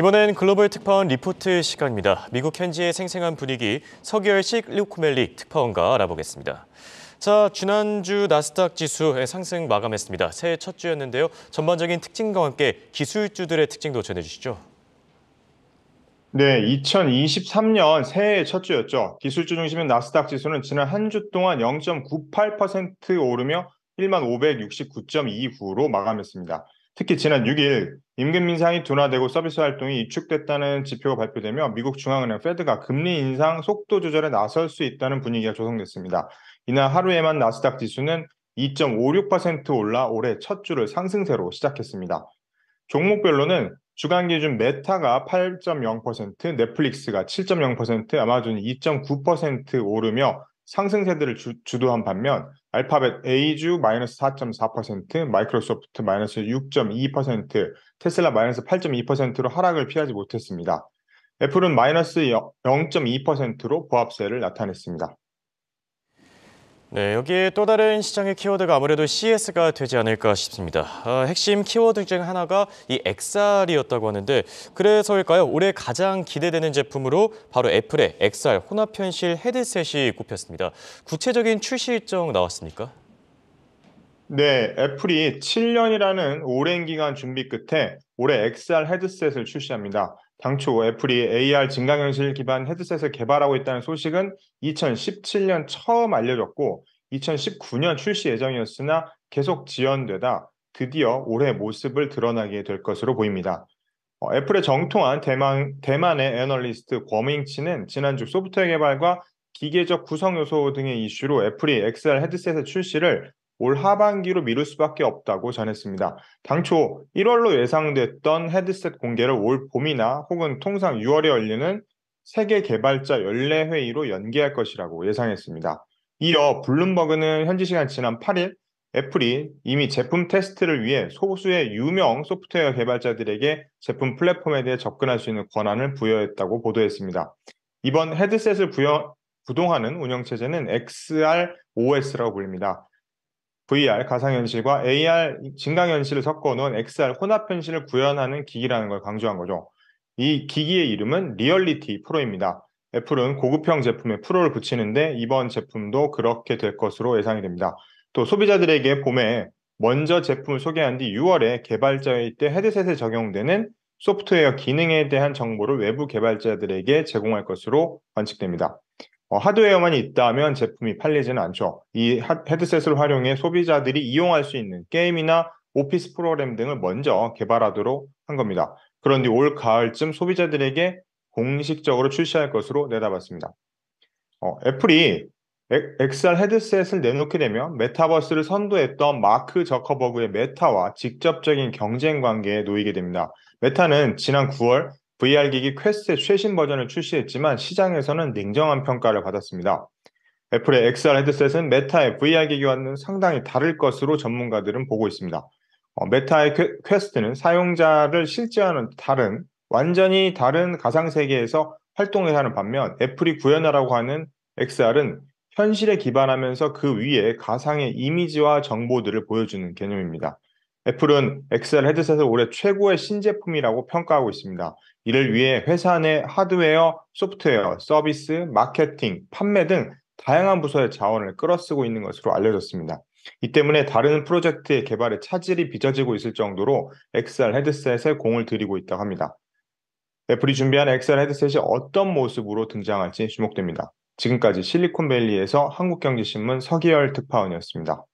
이번엔 글로벌 특파원 리포트 시간입니다. 미국 현지의 생생한 분위기 서기열식 리코멜리 특파원과 알아보겠습니다. 자, 지난주 나스닥 지수 상승 마감했습니다. 새해 첫 주였는데요. 전반적인 특징과 함께 기술주들의 특징도 전해주시죠. 네, 2023년 새해 첫 주였죠. 기술주 중심인 나스닥 지수는 지난 한 주 동안 0.98% 오르며 1만 569.29로 마감했습니다. 특히 지난 6일 임금 인상이 둔화되고 서비스 활동이 위축됐다는 지표가 발표되며 미국 중앙은행 페드가 금리 인상 속도 조절에 나설 수 있다는 분위기가 조성됐습니다. 이날 하루에만 나스닥 지수는 2.56% 올라 올해 첫 주를 상승세로 시작했습니다. 종목별로는 주간 기준 메타가 8.0%, 넷플릭스가 7.0%, 아마존이 2.9% 오르며 상승세들을 주, 주도한 반면 알파벳 A주 마이너스 4.4%, 마이크로소프트 마이너스 6.2%, 테슬라 마이너스 8.2%로 하락을 피하지 못했습니다. 애플은 마이너스 0.2%로 보합세를 나타냈습니다. 네, 여기에 또 다른 시장의 키워드가 아무래도 CS가 되지 않을까 싶습니다. 아, 핵심 키워드 중 하나가 이 XR이었다고 하는데 그래서일까요? 올해 가장 기대되는 제품으로 바로 애플의 XR 혼합현실 헤드셋이 꼽혔습니다. 구체적인 출시 일정 나왔습니까? 네, 애플이 7년이라는 오랜 기간 준비 끝에 올해 XR 헤드셋을 출시합니다. 당초 애플이 AR 증강현실 기반 헤드셋을 개발하고 있다는 소식은 2017년 처음 알려졌고 2019년 출시 예정이었으나 계속 지연되다 드디어 올해 모습을 드러나게 될 것으로 보입니다. 어, 애플의 정통한 대만, 대만의 애널리스트 거밍치는 지난주 소프트웨어 개발과 기계적 구성 요소 등의 이슈로 애플이 XR 헤드셋의 출시를 올 하반기로 미룰 수밖에 없다고 전했습니다. 당초 1월로 예상됐던 헤드셋 공개를 올 봄이나 혹은 통상 6월에 열리는 세계 개발자 연례 회의로 연기할 것이라고 예상했습니다. 이어 블룸버그는 현지 시간 지난 8일 애플이 이미 제품 테스트를 위해 소수의 유명 소프트웨어 개발자들에게 제품 플랫폼에 대해 접근할 수 있는 권한을 부여했다고 보도했습니다. 이번 헤드셋을 부여, 구동하는 운영체제는 XROS라고 불립니다. VR 가상현실과 AR 증강현실을 섞어놓은 XR 혼합현실을 구현하는 기기라는 걸 강조한 거죠. 이 기기의 이름은 리얼리티 프로입니다. 애플은 고급형 제품에 프로를 붙이는데 이번 제품도 그렇게 될 것으로 예상이 됩니다. 또 소비자들에게 봄에 먼저 제품을 소개한 뒤 6월에 개발자의 때 헤드셋에 적용되는 소프트웨어 기능에 대한 정보를 외부 개발자들에게 제공할 것으로 관측됩니다. 어, 하드웨어만 있다면 제품이 팔리지는 않죠. 이 헤드셋을 활용해 소비자들이 이용할 수 있는 게임이나 오피스 프로그램 등을 먼저 개발하도록 한 겁니다. 그런 데올 가을쯤 소비자들에게 공식적으로 출시할 것으로 내다봤습니다. 어, 애플이 XR 헤드셋을 내놓게 되면 메타버스를 선도했던 마크 저커버그의 메타와 직접적인 경쟁 관계에 놓이게 됩니다. 메타는 지난 9월 VR 기기 퀘스트의 최신 버전을 출시했지만 시장에서는 냉정한 평가를 받았습니다. 애플의 XR 헤드셋은 메타의 VR 기기와는 상당히 다를 것으로 전문가들은 보고 있습니다. 어, 메타의 퀘스트는 사용자를 실제와는 다른 완전히 다른 가상 세계에서 활동을 하는 반면 애플이 구현하라고 하는 XR은 현실에 기반하면서 그 위에 가상의 이미지와 정보들을 보여주는 개념입니다. 애플은 엑셀 헤드셋을 올해 최고의 신제품이라고 평가하고 있습니다. 이를 위해 회사 내 하드웨어, 소프트웨어, 서비스, 마케팅, 판매 등 다양한 부서의 자원을 끌어쓰고 있는 것으로 알려졌습니다. 이 때문에 다른 프로젝트의 개발에 차질이 빚어지고 있을 정도로 엑셀 헤드셋에 공을 들이고 있다고 합니다. 애플이 준비한 엑셀 헤드셋이 어떤 모습으로 등장할지 주목됩니다. 지금까지 실리콘밸리에서 한국경제신문 서기열 특파원이었습니다.